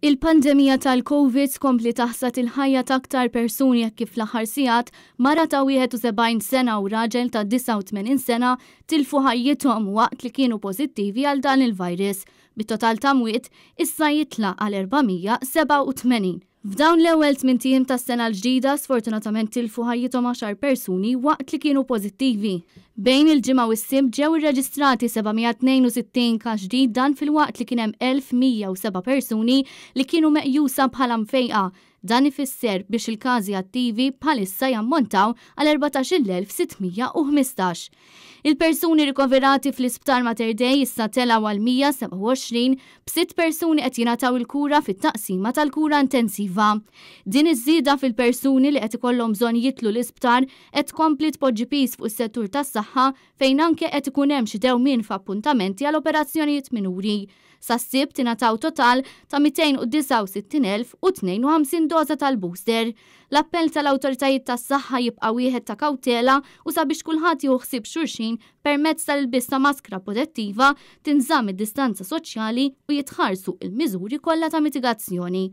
Il-pandemija tal-Covid kompli taħsat il-ħajja ta' aktar persuni kif l-aħħar sigħat mara ta' 71 sena u raġel ta' 89 sena tilfu ħajjithom waqt li kienu pożittivi għal dan il-virus. Bit-total ta' mwiet issa jitla' għal 487. F'dawn l-ewwel tmintiem tas-sena l-ġdida sfortunatament tilfu ħajjithom 10 persuni waqt li kienu pożittivi. Bejn il-ġimgħa u s-sim ġew irreġistrati 762 ka' ġdid dan fil-waqt li kien hemm 1107 persuni li kienu meqjusa bħala mfejqa Dan ifisser biex il-każi attivi bħalissa jammontaw għal 14,615. Il-persuni rikoverati fl-isptar Mater Dei issa tela għal 127 b'sitt persuni qed jingħataw il-kura fit-taqsima tal-kura intensiva. Din iż-żieda fil-persuni li qed ikollhom bżonn jitlu l-isptar qed tkompli tpoġġi pis fuq is-settur tas-saħħa fejn anke qed ikun hemm xi dewmien f'appuntamenti għal operazzjonijiet minuri. Sassib tingħataw total ta' 269,052 doza tal-booster. L-appell tal-awtoritajiet tas-saħħa jibqa' wieħed ta' kawtela u sabiex kulħadd joħsib xurxin permezz tal ilbissa ta' maskra protettiva, tinżamm id-distanza soċjali u jitħarsu il-miżuri kollha ta' mitigazzjoni.